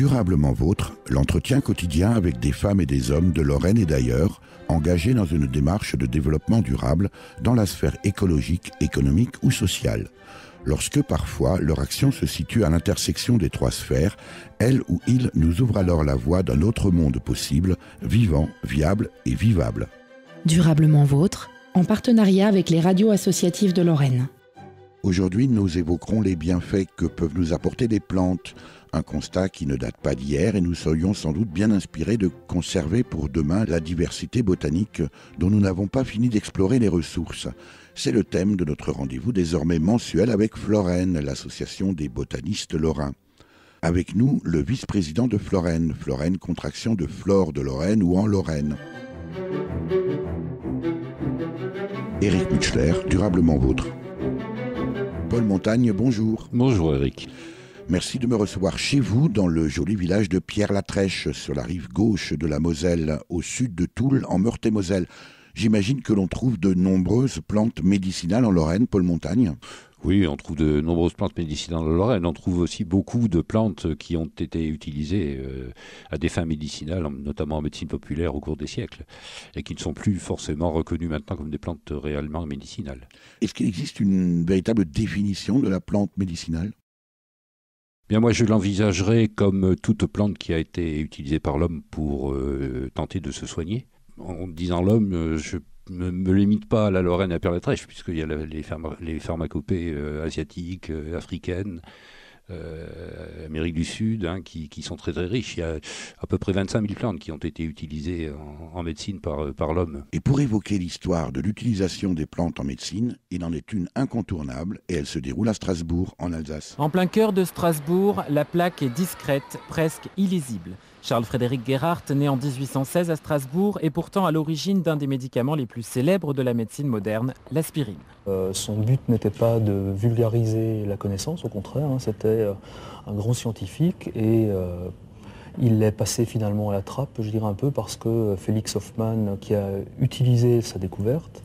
durablement vôtre l'entretien quotidien avec des femmes et des hommes de Lorraine et d'ailleurs, engagés dans une démarche de développement durable dans la sphère écologique, économique ou sociale. Lorsque parfois leur action se situe à l'intersection des trois sphères, elle ou il nous ouvre alors la voie d'un autre monde possible, vivant, viable et vivable. Durablement vôtre, en partenariat avec les radios associatives de Lorraine. Aujourd'hui, nous évoquerons les bienfaits que peuvent nous apporter les plantes, un constat qui ne date pas d'hier et nous serions sans doute bien inspirés de conserver pour demain la diversité botanique dont nous n'avons pas fini d'explorer les ressources. C'est le thème de notre rendez-vous désormais mensuel avec Florène, l'association des botanistes lorrains. Avec nous, le vice-président de Florène, Florène contraction de Flore de Lorraine ou en Lorraine. Eric Mutschler, durablement vôtre. Paul Montagne, bonjour. Bonjour Eric. Merci de me recevoir chez vous dans le joli village de pierre la sur la rive gauche de la Moselle, au sud de Toul, en Meurthe-et-Moselle. J'imagine que l'on trouve de nombreuses plantes médicinales en Lorraine, Paul Montagne. Oui, on trouve de nombreuses plantes médicinales la Lorraine. On trouve aussi beaucoup de plantes qui ont été utilisées euh, à des fins médicinales, notamment en médecine populaire au cours des siècles, et qui ne sont plus forcément reconnues maintenant comme des plantes réellement médicinales. Est-ce qu'il existe une véritable définition de la plante médicinale Bien, moi, je l'envisagerais comme toute plante qui a été utilisée par l'homme pour euh, tenter de se soigner. En disant l'homme, euh, je ne me limite pas à la Lorraine et à Perlatrèche, puisqu'il y a les, pharmacopées euh, asiatiques, euh, africaines, euh, Amérique du Sud, hein, qui, sont très très riches. Il y a à peu près 25 000 plantes qui ont été utilisées en, médecine par, par l'homme. Et pour évoquer l'histoire de l'utilisation des plantes en médecine, il en est une incontournable et elle se déroule à Strasbourg, en Alsace. En plein cœur de Strasbourg, la plaque est discrète, presque illisible. Charles-Frédéric Gerhardt, né en 1816 à Strasbourg, est pourtant à l'origine d'un des médicaments les plus célèbres de la médecine moderne, l'aspirine. Euh, son but n'était pas de vulgariser la connaissance, au contraire, hein, c'était euh, un grand scientifique et euh, il l'est passé finalement à la trappe, je dirais un peu, parce que Félix Hoffmann, qui a utilisé sa découverte,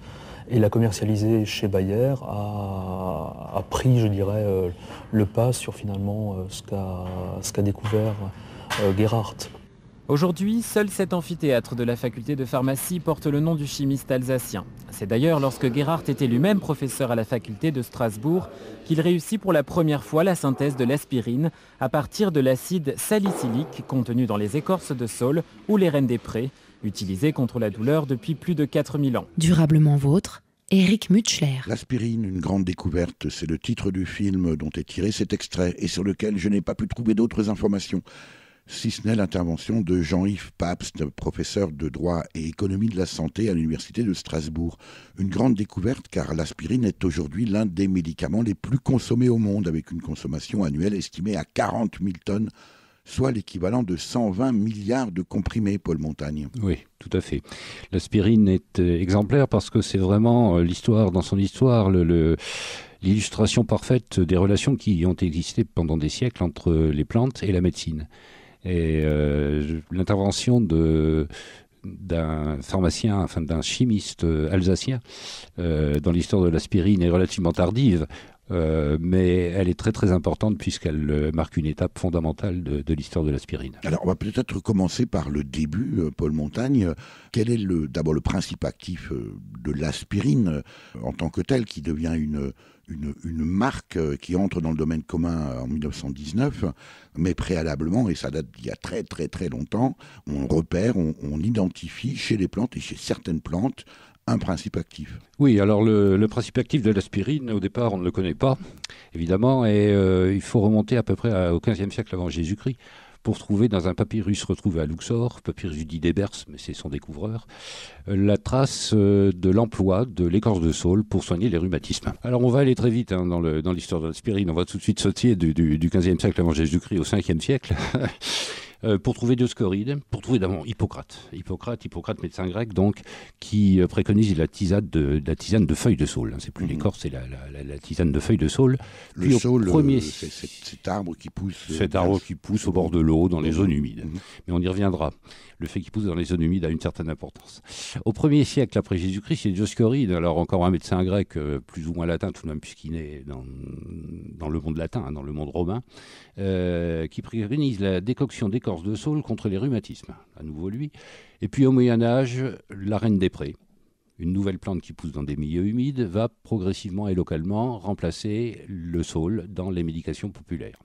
et l'a commercialisé chez Bayer a, pris, je dirais, le pas sur finalement ce qu'a découvert euh, Gerhardt. Aujourd'hui, seul cet amphithéâtre de la faculté de pharmacie porte le nom du chimiste alsacien. C'est d'ailleurs lorsque Gerhardt était lui-même professeur à la faculté de Strasbourg qu'il réussit pour la première fois la synthèse de l'aspirine à partir de l'acide salicylique contenu dans les écorces de saule ou les rennes des prés, utilisées contre la douleur depuis plus de 4000 ans. Durablement vôtre, Eric Mutschler. L'aspirine, une grande découverte, c'est le titre du film dont est tiré cet extrait et sur lequel je n'ai pas pu trouver d'autres informations si ce n'est l'intervention de Jean-Yves Pabst, professeur de droit et économie de la santé à l'Université de Strasbourg. Une grande découverte car l'aspirine est aujourd'hui l'un des médicaments les plus consommés au monde, avec une consommation annuelle estimée à 40 000 tonnes soit l'équivalent de 120 milliards de comprimés, Paul Montagne. Oui, tout à fait. L'aspirine est euh, exemplaire parce que c'est vraiment euh, l'histoire, dans son histoire, l'illustration parfaite des relations qui ont existé pendant des siècles entre les plantes et la médecine. Et euh, l'intervention de d'un pharmacien, enfin d'un chimiste euh, alsacien euh, dans l'histoire de l'aspirine est relativement tardive, mais elle est très très importante puisqu'elle marque une étape fondamentale de, de l'histoire de l'aspirine. Alors on va peut-être commencer par le début, Paul Montagne. Quel est d'abord le principe actif de l'aspirine en tant que tel qui devient une, une, marque euh, qui entre dans le domaine commun euh, en 1919, mais préalablement, et ça date d'il y a très très très longtemps, on repère, on, identifie chez les plantes et chez certaines plantes un principe actif. Oui, alors le, principe actif de l'aspirine, au départ, on ne le connaît pas, évidemment, et euh, il faut remonter à peu près au 15e siècle avant Jésus-Christ pour trouver dans un papyrus retrouvé à Luxor, papyrus du Didébers, mais c'est son découvreur, euh, la trace euh, de l'emploi de l'écorce de saule pour soigner les rhumatismes. Alors on va aller très vite hein, dans l'histoire de l'aspirine, on va tout de suite sauter du, du 15e siècle avant Jésus-Christ au 5e siècle. Euh, pour trouver Dioscoride, pour trouver d'abord Hippocrate. Hippocrate, Hippocrate, médecin grec, donc, qui euh, préconise la tisane de, la tisane de feuilles de saule. Hein, c'est plus l'écorce, mhm. c'est la, tisane de feuilles de saule. Le saule, euh, premier... c'est cet arbre qui pousse. Cet arbre qui pousse au bord de l'eau, dans les mhm. zones humides. Mhm. Mais on y reviendra. Le fait qu'il pousse dans les zones humides a une certaine importance. Au 1er siècle après Jésus-Christ, c'est Dioscoride, alors encore un médecin grec, plus ou moins latin tout de même, puisqu'il est dans, le monde latin, hein, dans le monde romain, qui préconise la décoction des de saule contre les rhumatismes, à nouveau lui. Et puis au Moyen Âge, la reine des prés, une nouvelle plante qui pousse dans des milieux humides, va progressivement et localement remplacer le saule dans les médications populaires.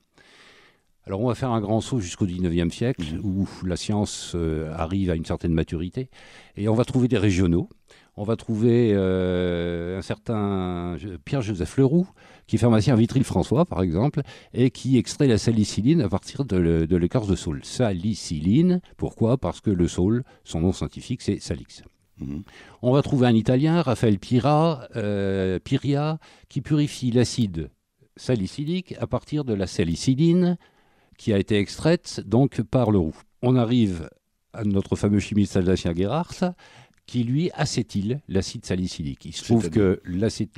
Alors on va faire un grand saut jusqu'au XIXe siècle, mmh. où la science euh, arrive à une certaine maturité, et on va trouver des régionaux on va trouver euh, un certain Pierre-Joseph Leroux, qui est pharmacien à Vitry-François, par exemple, et qui extrait la salicyline à partir de l'écorce de, saule. Salicyline, pourquoi Parce que le saule, son nom scientifique, c'est salix. Mm-hmm. On va trouver un Italien, Raphaël Pira, euh, Piria, qui purifie l'acide salicylique à partir de la salicyline qui a été extraite donc par Leroux. On arrive à notre fameux chimiste alsacien Gerhardt, qui lui acétyle l'acide salicylique. Il se trouve que l'acide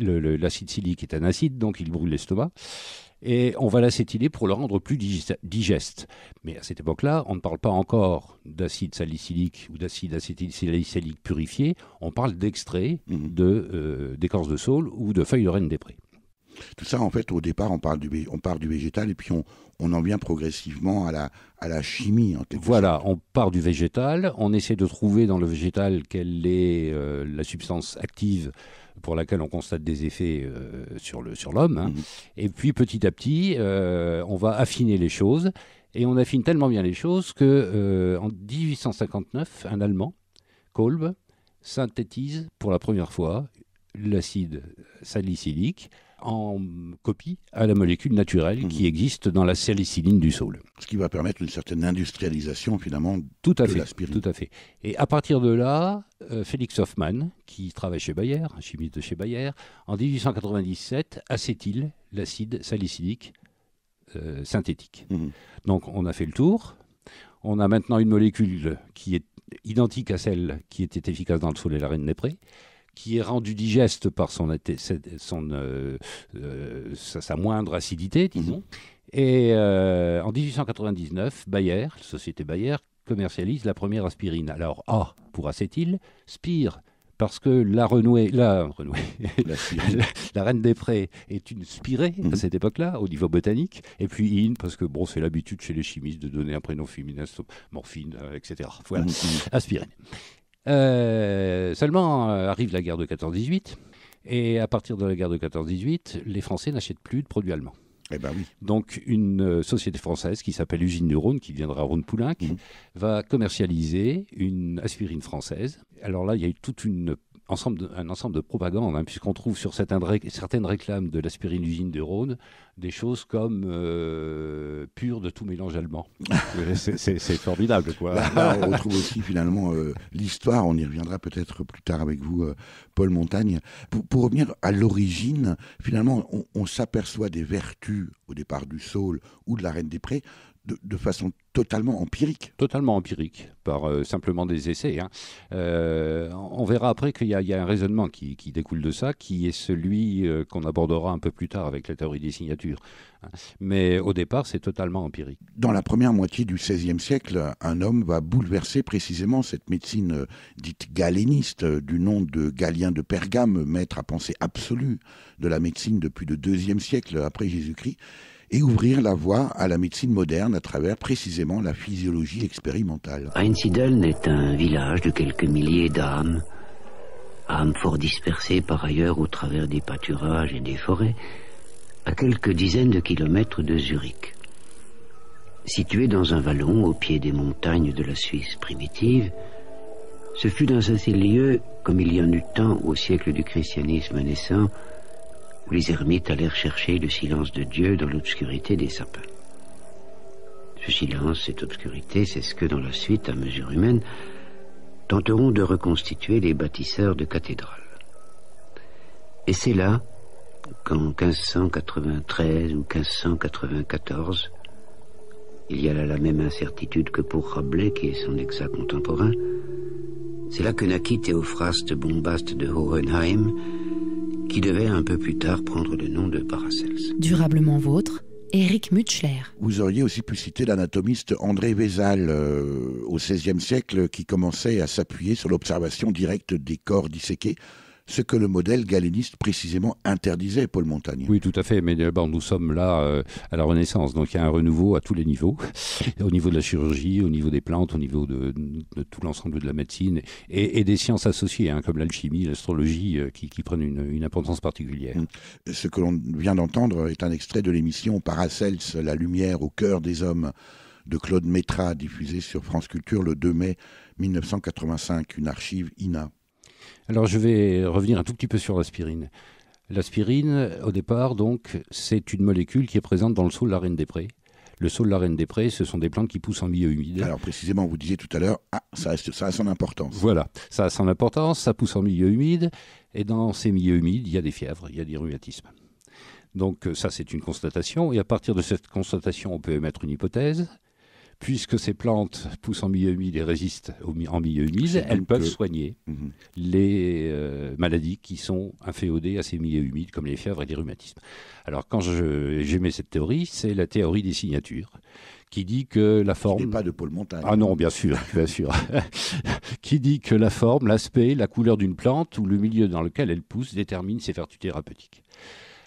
silique est un acide, donc il brûle l'estomac. Et on va l'acétyler pour le rendre plus digeste. Mais à cette époque-là, on ne parle pas encore d'acide salicylique ou d'acide acétylsalicylique purifié, on parle d'extrait mhm. de, euh, de saule ou de feuilles de reine des prés. Tout ça, en fait, au départ, on, parle du, on part du végétal et puis on, on en vient progressivement à la, à la chimie. voilà, on part du végétal, on essaie de trouver dans le végétal quelle est euh, la substance active pour laquelle on constate des effets euh, sur l'homme. Sur hein. mhm. Et puis petit à petit, euh, on va affiner les choses. Et on affine tellement bien les choses qu'en 1859, un Allemand, Kolb, synthétise pour la première fois l'acide salicylique en copie à la molécule naturelle qui mhm. existe dans la salicyline du saule. Ce qui va permettre une certaine industrialisation finalement tout à de l'aspirine. Tout à fait. Et à partir de là, euh, Félix Hoffmann, qui travaille chez Bayer, un chimiste de chez Bayer, en 1897 acétyl l'acide salicylique euh, synthétique. Mhm. Donc on a fait le tour. On a maintenant une molécule qui est identique à celle qui était efficace dans le saule et la Reine des qui est rendu digeste par son, euh, euh, sa, moindre acidité, mhm. disons. Et euh, en 1899, Bayer, la société Bayer, commercialise la première aspirine. Alors A pour acétyl, Spire parce que la renouée, la, renouée, la, reine des prés est une spirée à mhm. cette époque-là, au niveau botanique, et puis in, parce que bon, c'est l'habitude chez les chimistes de donner un prénom féminin, morphine, etc. Voilà, mhm. aspirine. Euh, seulement euh, arrive la guerre de 14-18, et à partir de la guerre de 14-18, les Français n'achètent plus de produits allemands. Eh ben oui. Donc une euh, société française qui s'appelle Usine Rhône qui viendra Rhône Poulenc, mmh. va commercialiser une aspirine française. Alors là, il y a eu toute une un ensemble de propagande, hein, puisqu'on trouve sur certaines, certaines, réclames de l'aspirine-usine de Rhône des choses comme pur euh, pure de tout mélange allemand. c'est formidable, quoi. Bah, bah, on retrouve aussi finalement euh, l'histoire, on y reviendra peut-être plus tard avec vous, euh, Paul Montagne. Pour, revenir à l'origine, finalement, on, on s'aperçoit des vertus au départ du Saul ou de la Reine des Prés de, façon totalement empirique. Totalement empirique, par euh, simplement des essais. Hein. Euh, on verra après qu'il y, a un raisonnement qui, découle de ça, qui est celui euh, qu'on abordera un peu plus tard avec la théorie des signatures. Hein. Mais au départ, c'est totalement empirique. Dans la première moitié du XVIe siècle, un homme va bouleverser précisément cette médecine dite galéniste, du nom de Galien de Pergame, maître à pensée absolue de la médecine depuis le IIe siècle après Jésus-Christ et ouvrir la voie à la médecine moderne à travers précisément la physiologie expérimentale. Einsiedeln est un village de quelques milliers d'âmes, âmes fort dispersées par ailleurs au travers des pâturages et des forêts, à quelques dizaines de kilomètres de Zurich. Situé dans un vallon au pied des montagnes de la Suisse primitive, ce fut dans ces lieu comme il y en eut tant au siècle du christianisme naissant, où les ermites allèrent chercher le silence de Dieu dans l'obscurité des sapins. Ce silence, cette obscurité, c'est ce que, dans la suite, à mesure humaine, tenteront de reconstituer les bâtisseurs de cathédrales. Et c'est là qu'en 1593 ou 1594, il y a là la même incertitude que pour Rabelais, qui est son exact contemporain, c'est là que naquit Théophraste Bombaste de Hohenheim, qui devait un peu plus tard prendre le nom de Paracels. Durablement vôtre, Eric Mutschler. Vous auriez aussi pu citer l'anatomiste André Vézal euh, au XVIe siècle qui commençait à s'appuyer sur l'observation directe des corps disséqués ce que le modèle galéniste précisément interdisait, Paul Montagne. Oui, tout à fait, mais d'abord euh, nous sommes là euh, à la Renaissance, donc il y a un renouveau à tous les niveaux, au niveau de la chirurgie, au niveau des plantes, au niveau de, tout l'ensemble de la médecine et, des sciences associées, hein, comme l'alchimie, l'astrologie, euh, qui, prennent une, importance particulière. Hum. Ce que l'on vient d'entendre est un extrait de l'émission Paracels, la lumière au cœur des hommes de Claude Métra, diffusée sur France Culture le 2 mai 1985, une archive INA. Alors je vais revenir un tout petit peu sur l'aspirine. L'aspirine, au départ, donc, c'est une molécule qui est présente dans le sol de l'arène des Prés. Le sol de la Reine des Prés, ce sont des plantes qui poussent en milieu humide. Alors précisément, vous disiez tout à l'heure, ah, ça, ça a son importance. Voilà, ça a son importance, ça pousse en milieu humide, et dans ces milieux humides, il y a des fièvres, il y a des rhumatismes. Donc ça, c'est une constatation, et à partir de cette constatation, on peut émettre une hypothèse puisque ces plantes poussent en milieu humide et résistent en milieu humide, elles peuvent euh, soigner mhm. les euh, maladies qui sont inféodées à ces milieux humides, comme les fièvres et les rhumatismes. Alors quand j'aimais cette théorie, c'est la théorie des signatures, qui dit que la forme... n'est pas de Pôle Montagne. Ah non, bien sûr, bien sûr. qui dit que la forme, l'aspect, la couleur d'une plante ou le milieu dans lequel elle pousse détermine ses vertus thérapeutiques.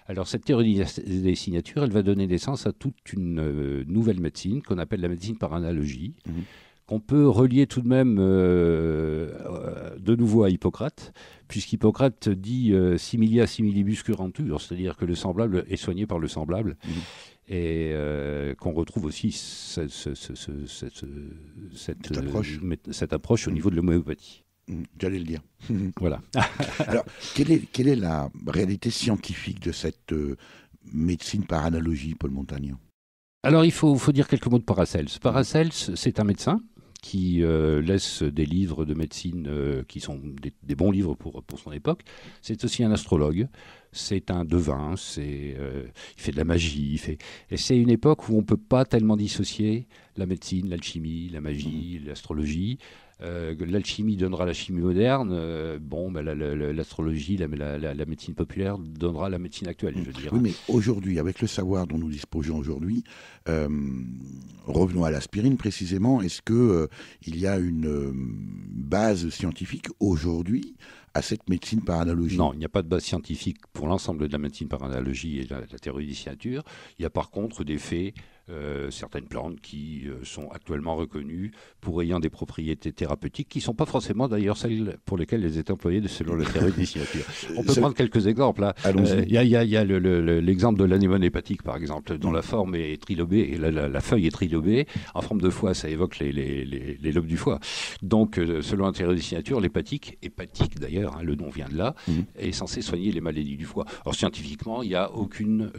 Alors cette théorie des signatures, elle va donner naissance à toute une euh, nouvelle médecine qu'on appelle la médecine par analogie. Mhm. qu'on peut relier tout de même euh, euh, de nouveau à Hippocrate, puisqu'Hippocrate dit similia similibus curantur, c'est-à-dire que le semblable est soigné par le semblable, mhm. et qu'on retrouve aussi cette, approche, au niveau de l'homéopathie. J'allais le dire. voilà. Alors, quelle est, quelle est, la réalité scientifique de cette euh, médecine par analogie, Paul Montagnan Alors, il faut, dire quelques mots de Paracels. Paracels, c'est un médecin qui euh, laisse des livres de médecine euh, qui sont des, bons livres pour, pour son époque. C'est aussi un astrologue, c'est un devin, c'est, il fait de la magie. Il fait... Et c'est une époque où on ne peut pas tellement dissocier la médecine, l'alchimie, la magie, mmh. l'astrologie. Euh, l'alchimie donnera la chimie moderne, euh, bon, ben, l'astrologie, la, médecine populaire donnera la médecine actuelle, je mm. Oui, mais aujourd'hui, avec le savoir dont nous disposons aujourd'hui, euh, revenons à l'aspirine précisément, est-ce que il y a une base scientifique aujourd'hui à cette médecine par analogie Non, il n'y a pas de base scientifique pour l'ensemble de la médecine par analogie et la, théorie des signatures. Il y a par contre des faits euh, certaines plantes qui euh, sont actuellement reconnues pour ayant des propriétés thérapeutiques qui ne sont pas forcément d'ailleurs celles pour lesquelles elles étaient employées selon le signatures. On peut prendre quelques exemples. Hein. Euh, il y a, l'exemple de l'anémone hépatique par exemple, dont la forme est trilobée, la, la, feuille est trilobée. En forme de foie, ça évoque les, lobes du foie. Donc selon théorème des signatures, l'hépatique, hépatique d'ailleurs, hein, le nom vient de là, mm-hmm. est censé soigner les maladies du foie. Or scientifiquement, il n'y a aucune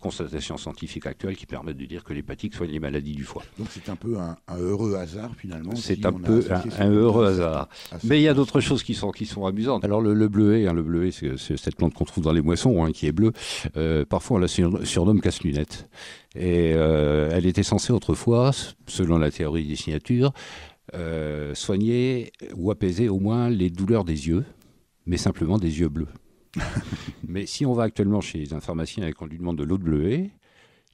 constatation scientifique actuelle qui permette de c'est-à-dire que l'hépatique soigne les maladies du foie. Donc c'est un peu un, heureux hasard finalement. C'est un peu un, heureux hasard. Mais il y a d'autres choses qui sont, qui sont amusantes. Alors le, bleuet, le bleuet hein, c'est cette plante qu'on trouve dans les moissons, hein, qui est bleue. Euh, parfois on la surnomme casse-lunette. Et euh, elle était censée autrefois, selon la théorie des signatures, euh, soigner ou apaiser au moins les douleurs des yeux, mais simplement des yeux bleus. mais si on va actuellement chez un pharmacien et qu'on lui demande de l'eau de bleuet,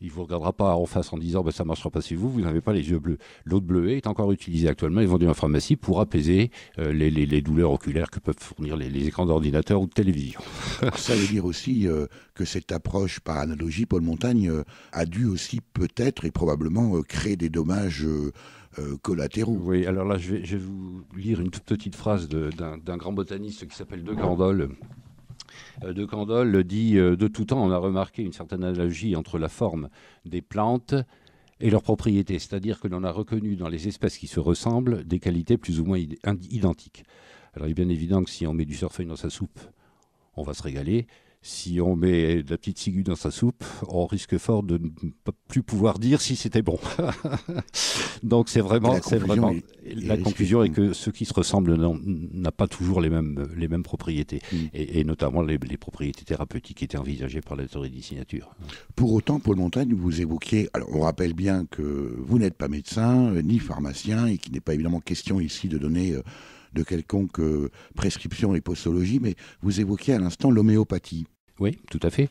il ne vous regardera pas en face en disant bah, ça ne marchera pas sur vous, vous n'avez pas les yeux bleus. L'eau de bleuet est encore utilisée actuellement et vendue en pharmacie pour apaiser euh, les, douleurs oculaires que peuvent fournir les, écrans d'ordinateur ou de télévision. ça veut dire aussi euh, que cette approche par analogie, Paul Montagne, euh, a dû aussi peut-être et probablement créer des dommages collatéraux. Oui, alors là, je vais, vous lire une toute petite phrase d'un grand botaniste qui s'appelle De Grandol. Euh, de Candolle dit euh, de tout temps, on a remarqué une certaine analogie entre la forme des plantes et leurs propriétés, c'est-à-dire que l'on a reconnu dans les espèces qui se ressemblent des qualités plus ou moins identiques. Alors il est bien évident que si on met du surfeuil dans sa soupe, on va se régaler si on met la petite ciguë dans sa soupe, on risque fort de ne plus pouvoir dire si c'était bon. Donc c'est vraiment, la conclusion, est, que ceux qui se ressemblent n'ont pas toujours les mêmes, les mêmes propriétés, mm. et, notamment les, propriétés thérapeutiques qui étaient envisagées par la théorie des signatures. Pour autant, Paul Montagne, vous évoquiez, alors on rappelle bien que vous n'êtes pas médecin euh, ni pharmacien, et qu'il n'est pas évidemment question ici de donner... Euh, de quelconque euh, prescription et postologie, mais vous évoquiez à l'instant l'homéopathie. Oui, tout à fait.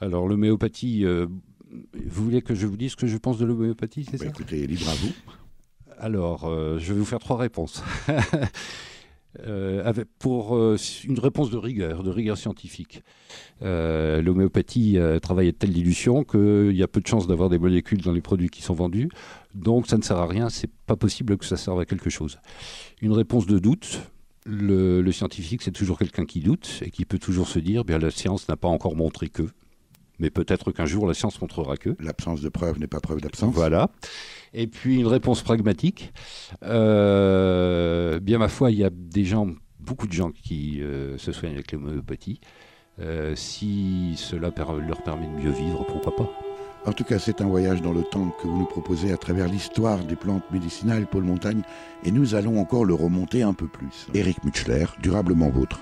Alors l'homéopathie, euh, vous voulez que je vous dise ce que je pense de l'homéopathie, c'est bah, ça Écoutez, libre à vous. Alors, euh, je vais vous faire trois réponses. Euh, pour une réponse de rigueur, de rigueur scientifique. L'homéopathie travaille à telle dilution qu'il y a peu de chances d'avoir des molécules dans les produits qui sont vendus, donc ça ne sert à rien, c'est pas possible que ça serve à quelque chose. Une réponse de doute, le, scientifique, c'est toujours quelqu'un qui doute et qui peut toujours se dire, bien la science n'a pas encore montré que mais peut-être qu'un jour la science montrera que. L'absence de preuve n'est pas preuve d'absence. Voilà. Et puis une réponse pragmatique. Euh, bien ma foi, il y a des gens, beaucoup de gens qui euh, se soignent avec l'homéopathie. Euh, si cela leur permet de mieux vivre, pourquoi pas en tout cas, c'est un voyage dans le temps que vous nous proposez à travers l'histoire des plantes médicinales, Paul Montagne, et nous allons encore le remonter un peu plus. Eric Mutschler, durablement vôtre.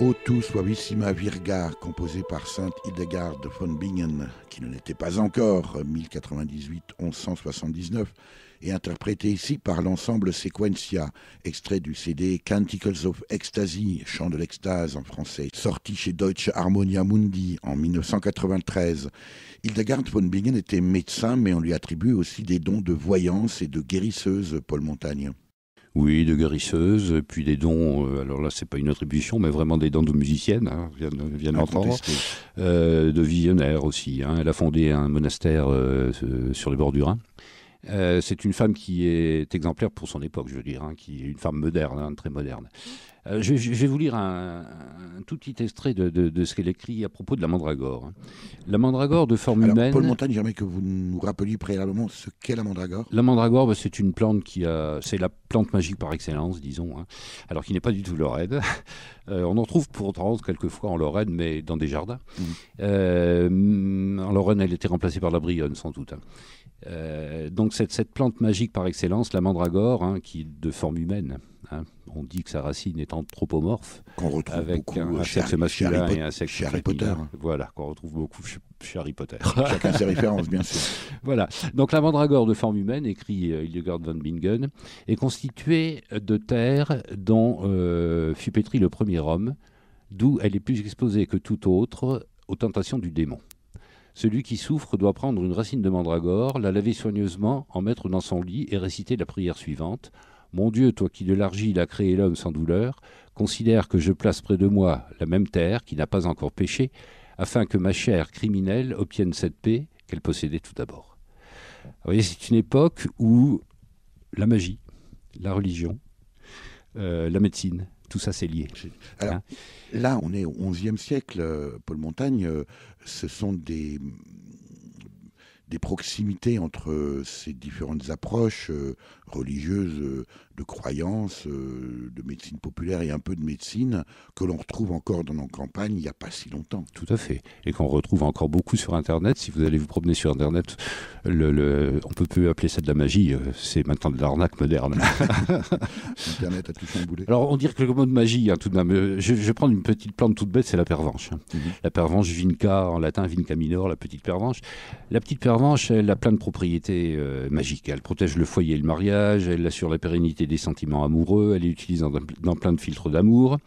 O tu suavissima virga, composé par Sainte Hildegarde von Bingen, qui ne l'était pas encore, 1098-1179, et interprété ici par l'ensemble Sequentia, extrait du CD Canticles of Ecstasy, chant de l'extase en français, sorti chez Deutsche Harmonia Mundi en 1993. Hildegarde von Bingen était médecin, mais on lui attribue aussi des dons de voyance et de guérisseuse, Paul Montagne. Oui, de guérisseuses, puis des dons, euh, alors là c'est pas une attribution, mais vraiment des dons de musiciennes, hein, euh, de visionnaires aussi. Hein. Elle a fondé un monastère euh, sur les bords du Rhin. Euh, c'est une femme qui est exemplaire pour son époque, je veux dire, hein, qui est une femme moderne, hein, très moderne. Euh, je, vais vous lire un, tout petit extrait de, ce qu'elle écrit à propos de la mandragore. Hein. La mandragore de forme humaine. Paul Montagne, j'aimerais que vous nous rappeliez préalablement ce qu'est la mandragore. La mandragore, bah, c'est une plante qui a. C'est la plante magique par excellence, disons. Alors qu'il n'est pas du tout Lorraine. Euh, on en trouve pourtant quelquefois en Lorraine, mais dans des jardins. Mmh. en Lorraine, elle était remplacée par la brionne, sans doute. Euh, donc cette, plante magique par excellence, la mandragore, hein, qui est de forme humaine. Hein, on dit que sa racine est anthropomorphe. avec un, euh, un sexe masculin et un sexe Harry Potter. Voilà, qu'on retrouve beaucoup chez, Harry Potter. Chacun ses références, bien sûr. Voilà. Donc la mandragore de forme humaine, écrit euh, Hildegard von Bingen, est constituée de terre dont fut pétri le premier homme, d'où elle est plus exposée que tout autre aux tentations du démon. Celui qui souffre doit prendre une racine de mandragore, la laver soigneusement, en mettre dans son lit et réciter la prière suivante. Mon Dieu, toi qui de l'argile a créé l'homme sans douleur, considère que je place près de moi la même terre qui n'a pas encore péché, afin que ma chair criminelle obtienne cette paix qu'elle possédait tout d'abord. Vous voyez, c'est une époque où la magie, la religion, euh, la médecine, tout ça c'est lié. Hein là, on est au XIe siècle, euh, Paul Montagne, euh, ce sont des, des proximités entre euh, ces différentes approches religieuse euh, de croyances, euh, de médecine populaire et un peu de médecine que l'on retrouve encore dans nos campagnes il n'y a pas si longtemps. Tout à fait. Et qu'on retrouve encore beaucoup sur Internet. Si vous allez vous promener sur Internet, le, ne on peut plus appeler ça de la magie. Euh, c'est maintenant de l'arnaque moderne. Internet a tout chamboulé. Alors on dirait que le mot de magie, hein, tout de même. Je, vais prendre une petite plante toute bête, c'est la pervenche. Hein. Mhm. La pervenche vinca en latin, vinca minor, la petite pervenche. La petite pervenche, elle a plein de propriétés magiques. Elle protège le foyer et le mariage elle assure la pérennité des sentiments amoureux, elle est utilisée dans, plein de filtres d'amour.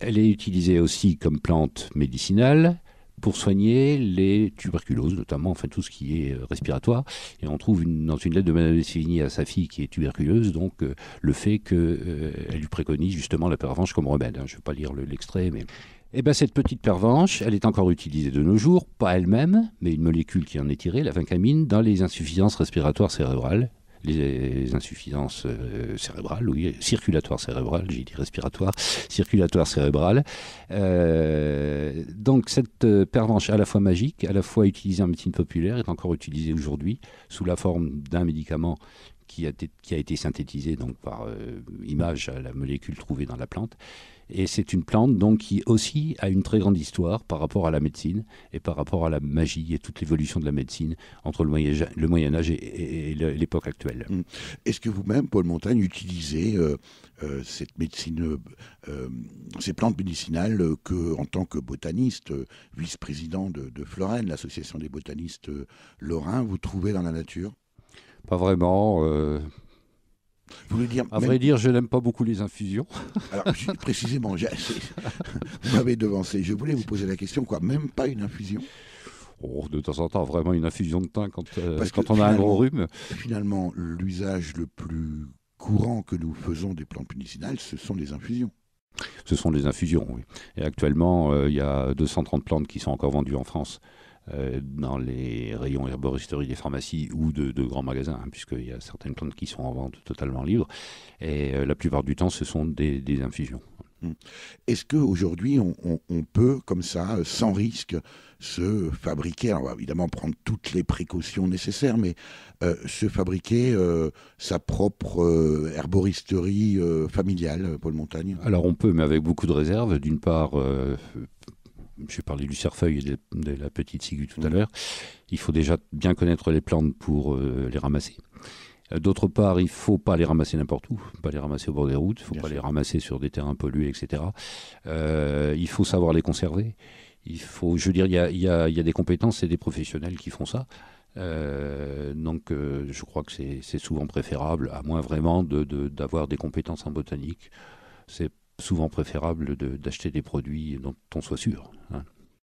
Elle est utilisée aussi comme plante médicinale pour soigner les tuberculoses, notamment enfin tout ce qui est euh, respiratoire. Et on trouve dans une lettre de Madame de à sa fille qui est tuberculeuse, donc euh, le fait qu'elle euh, lui préconise justement la pervenche comme remède. Hein. Je ne vais pas lire l'extrait, mais eh ben, cette petite pervenche, elle est encore utilisée de nos jours, pas elle-même, mais une molécule qui en est tirée, la vincamine, dans les insuffisances respiratoires cérébrales, les insuffisances euh, cérébrales, oui, circulatoires cérébrales, j'ai dit respiratoire, circulatoires cérébrales. Euh, donc cette euh, pervenche à la fois magique, à la fois utilisée en médecine populaire, est encore utilisée aujourd'hui sous la forme d'un médicament qui a, été synthétisé donc, par euh, image à la molécule trouvée dans la plante. Et c'est une plante donc qui aussi a une très grande histoire par rapport à la médecine et par rapport à la magie et toute l'évolution de la médecine entre le Moyen, Âge et, l'époque actuelle. Hum. Est-ce que vous-même, Paul Montagne, utilisez euh, euh, cette médecine, ces plantes médicinales que, en tant que botaniste, vice-président de, de l'association des botanistes lorrains, vous trouvez dans la nature pas vraiment. Je euh. à vrai dire, je n'aime pas beaucoup les infusions. Alors, précisément, vous m'avez devancé. Je voulais vous poser la question, quoi. Même pas une infusion oh, De temps en temps, vraiment une infusion de thym quand, euh, on a un gros rhume. Finalement, l'usage le plus courant que nous faisons des plantes médicinales, ce sont les infusions. Ce sont les infusions, oui. Et actuellement, euh, il y a 230 plantes qui sont encore vendues en France. Euh, dans les rayons herboristerie des pharmacies ou de, grands magasins, hein, puisqu'il y a certaines plantes qui sont en vente totalement libre. Et euh, la plupart du temps, ce sont des, infusions. Hum. Est-ce qu'aujourd'hui, on, peut, comme ça, sans risque, se fabriquer, alors on va évidemment prendre toutes les précautions nécessaires, mais euh, se fabriquer sa propre herboristerie familiale, Paul Montagne Alors on peut, mais avec beaucoup de réserves. D'une part, j'ai parlé du cerfeuil et de, la petite ciguë tout à l'heure, il faut déjà bien connaître les plantes pour euh, les ramasser. Euh, d'autre part, il ne faut pas les ramasser n'importe où, pas les ramasser au bord des routes, il ne faut pas les ramasser sur des terrains pollués, etc. Euh, il faut savoir les conserver. Il faut, je veux dire, il y a, des compétences et des professionnels qui font ça. donc, je crois que c'est souvent préférable, à moins vraiment d'avoir des compétences en botanique. C'est souvent préférable d'acheter des produits dont on soit sûr. Hein.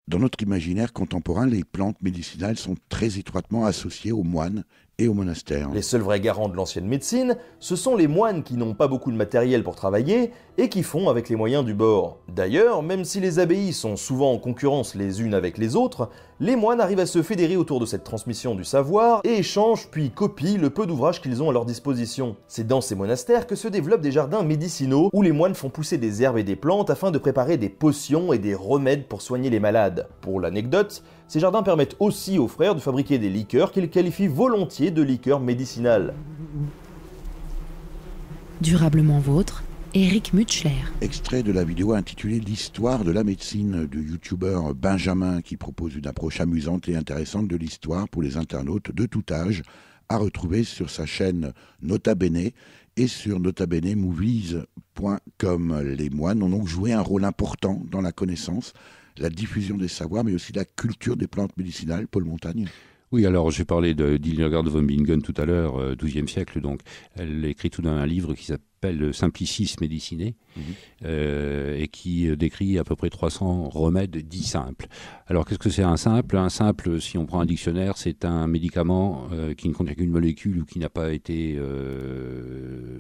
Dans notre imaginaire contemporain, les plantes médicinales sont très étroitement associées aux moines au monastère. Les seuls vrais garants de l'ancienne médecine, ce sont les moines qui n'ont pas beaucoup de matériel pour travailler et qui font avec les moyens du bord. D'ailleurs, même si les abbayes sont souvent en concurrence les unes avec les autres, les moines arrivent à se fédérer autour de cette transmission du savoir et échangent puis copient le peu d'ouvrages qu'ils ont à leur disposition. C'est dans ces monastères que se développent des jardins médicinaux où les moines font pousser des herbes et des plantes afin de préparer des potions et des remèdes pour soigner les malades. Pour l'anecdote, ces jardins permettent aussi aux frères de fabriquer des liqueurs qu'ils qualifient volontiers de liqueurs médicinales. Durablement vôtre, Eric Mutschler. Extrait de la vidéo intitulée L'histoire de la médecine du youtubeur Benjamin qui propose une approche amusante et intéressante de l'histoire pour les internautes de tout âge à retrouver sur sa chaîne Nota Bene et sur notabenemovies.com. Les moines ont donc joué un rôle important dans la connaissance la diffusion des savoirs, mais aussi la culture des plantes médicinales, Paul Montagne. Oui, alors j'ai parlé de d'Hildegard von Bingen tout à l'heure, XIIe euh, siècle donc. Elle écrit tout d'un livre qui s'appelle le Simplicis Médiciné, mhm. euh, et qui euh, décrit à peu près 300 remèdes dits simples. Alors qu'est-ce que c'est un simple Un simple, si on prend un dictionnaire, c'est un médicament euh, qui ne contient qu'une molécule ou qui n'a pas été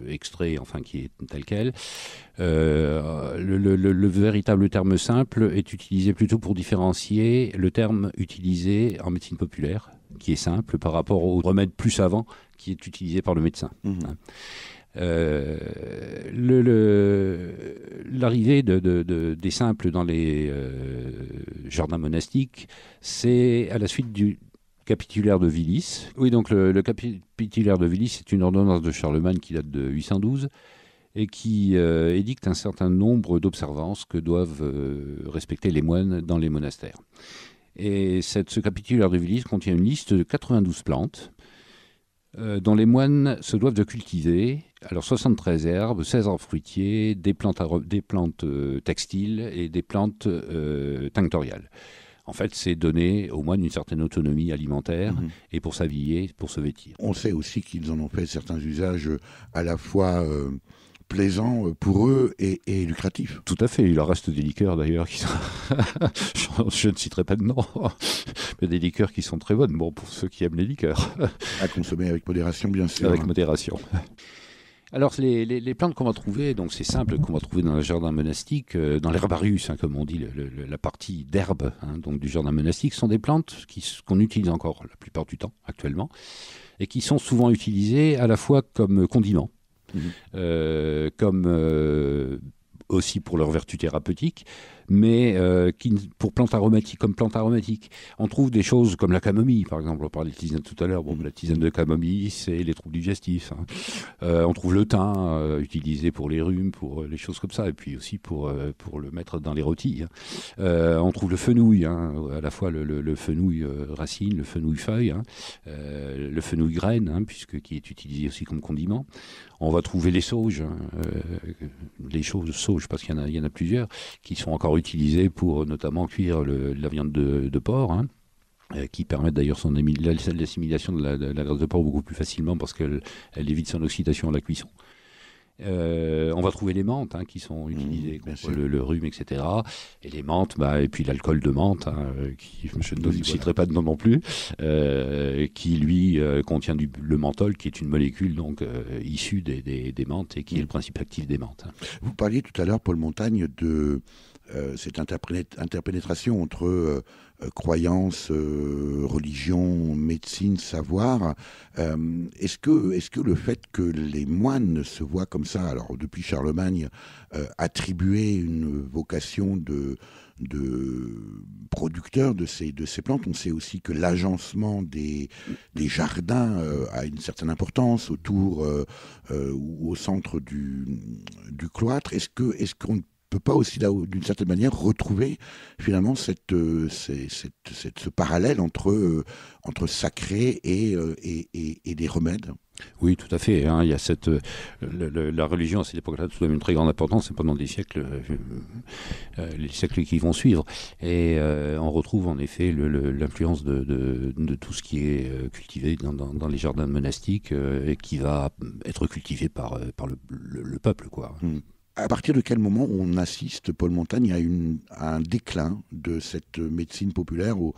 extrait, enfin qui est tel quel. Le, véritable terme simple est utilisé plutôt pour différencier le terme utilisé en médecine populaire, qui est simple, par rapport au remède plus savant qui est utilisé par le médecin. Mhm. Hein. Euh, l'arrivée des simples dans les euh, jardins monastiques, c'est à la suite du capitulaire de Vilis. Oui, donc le, capitulaire de Vilis, c'est une ordonnance de Charlemagne qui date de 812 et qui euh, édicte un certain nombre d'observances que doivent respecter les moines dans les monastères. Et ce capitulaire de Vilis contient une liste de 92 plantes dont les moines se doivent de cultiver alors 73 herbes, 16 arbres fruitiers, des plantes, euh, textiles et des plantes euh, En fait, c'est donner au moins une certaine autonomie alimentaire mhm. et pour s'habiller, pour se vêtir. On sait aussi qu'ils en ont fait certains usages euh, à la fois euh, plaisants pour eux et, lucratifs. Tout à fait. Il en reste des liqueurs d'ailleurs qui sont... je, ne citerai pas de nom, mais des liqueurs qui sont très bonnes. Bon, pour ceux qui aiment les liqueurs. à consommer avec modération, bien sûr. Avec hein. modération. Alors, les, plantes qu'on va trouver, donc c'est simple, qu'on va trouver dans le jardin monastique, euh, dans l'herbarius, hein, comme on dit, la partie d'herbe hein, donc du jardin monastique, sont des plantes qu'on utilise encore la plupart du temps actuellement, et qui sont souvent utilisées à la fois comme condiment, mmh euh, comme euh, aussi pour leur vertus thérapeutique, mais euh, pour plantes aromatiques, comme plantes aromatiques. On trouve des choses comme la camomille, par exemple. On parlait de tisane tout à l'heure. Bon, la tisane de camomille, c'est les troubles digestifs. Hein. Euh, on trouve le thym euh, utilisé pour les rhumes, pour les choses comme ça, et puis aussi pour, pour le mettre dans les rôtis. Hein. on trouve le fenouil, hein. à la fois le, fenouil racine, le fenouil feuille, le fenouil graine, puisque qui est utilisé aussi comme condiment. On va trouver les sauges, les choses sauges, parce qu'il y, y en a plusieurs, qui sont encore utilisés pour euh, notamment cuire la viande de, porc. Hein, euh, qui permet d'ailleurs son l'assimilation de, la, de la, graisse de porc beaucoup plus facilement parce qu'elle elle évite son oxydation à la cuisson. Euh, on va trouver les menthes hein, qui sont mmh, utilisées, le, rhume, etc. Et les menthes, bah, et puis l'alcool de menthe, hein, qui je ne citerai pas de nom non plus, qui lui contient le menthol, qui est une molécule donc issue des, des, menthes et qui est le mmh. principe actif des menthes. Vous parliez tout à l'heure, Paul Montagne, de euh, cette interpénétration entre euh, croyances, euh, religion, médecine, savoir. est-ce que, est que le fait que les moines se voient comme ça, alors depuis Charlemagne, attribuer une vocation de de de ces, de ces plantes. On sait aussi que l'agencement des, des jardins a une certaine importance autour ou au centre du, du cloître. Est-ce que est-ce qu'on peut pas aussi, d'une certaine manière, retrouver finalement cette, euh, ce parallèle entre, euh, entre sacré euh, et, et, et, des remèdes oui, tout à fait. Hein. Il y a cette, la religion à cette époque-là tout une très grande importance et pendant des siècles, les siècles qui vont suivre. Et on retrouve en effet l'influence de, de, tout ce qui est cultivé dans, les jardins monastiques et qui va être cultivé par, par le, peuple. Quoi. Mmh à partir de quel moment on assiste, Paul Montagne, à, un déclin de cette médecine populaire au,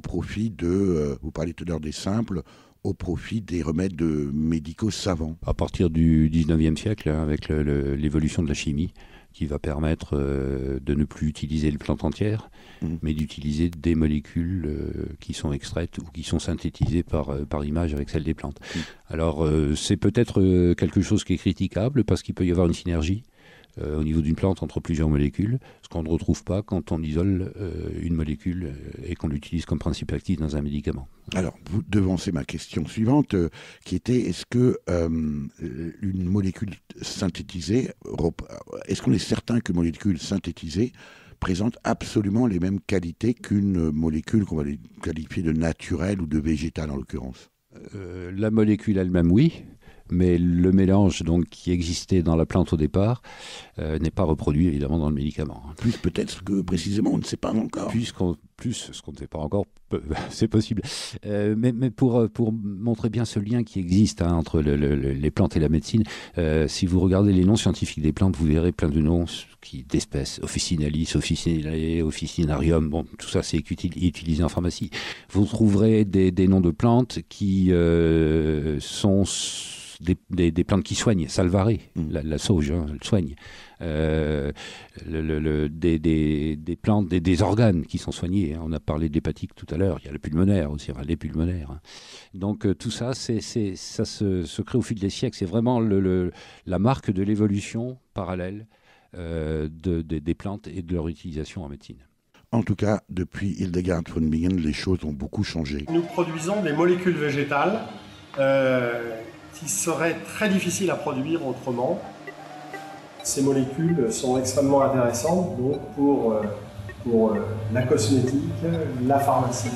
profit de, euh, vous parlez tout à l'heure des simples, au profit des remèdes médicaux savants À partir du 19e siècle, hein, avec l'évolution de la chimie, qui va permettre euh, de ne plus utiliser les plantes entières, mmh. mais d'utiliser des molécules euh, qui sont extraites ou qui sont synthétisées par, par image avec celle des plantes. Mmh. Alors c'est peut-être quelque chose qui est critiquable parce qu'il peut y avoir une synergie euh, au niveau d'une plante entre plusieurs molécules, ce qu'on ne retrouve pas quand on isole euh, une molécule euh, et qu'on l'utilise comme principe actif dans un médicament. Alors, vous devancez ma question suivante, qui était est-ce que une molécule synthétisée, est-ce qu'on est certain qu'une molécule synthétisée présente absolument les mêmes qualités qu'une molécule qu'on va qualifier de naturelle ou de végétale en l'occurrence La molécule elle-même, oui mais le mélange donc qui existait dans la plante au départ euh, n'est pas reproduit évidemment dans le médicament. Hein. Plus peut-être que précisément on ne sait pas encore. Puisqu'on plus ce qu'on ne sait pas encore, c'est possible. Euh, mais, euh, pour, montrer bien ce lien qui existe hein, entre les plantes et la médecine, euh, si vous regardez les noms scientifiques des plantes, vous verrez plein de noms d'espèces, officinalis, officinarium, bon, tout ça c'est utilisé en pharmacie. Vous trouverez des, noms de plantes qui sont des, plantes qui soignent, salvaré, mm. la, sauge hein, elle soigne. Euh, des, plantes, des, des, organes qui sont soignés. Hein. On a parlé d'hépatique tout à l'heure, il y a le pulmonaire aussi, les pulmonaires. Hein. Donc euh, tout ça, c'est, ça se, crée au fil des siècles. C'est vraiment la marque de l'évolution parallèle euh, des plantes et de leur utilisation en médecine. En tout cas, depuis Hildegard von Bingen, les choses ont beaucoup changé. Nous produisons des molécules végétales qui seraient très difficiles à produire autrement. Ces molécules sont extrêmement intéressantes pour, euh, pour euh, la cosmétique, la pharmacie.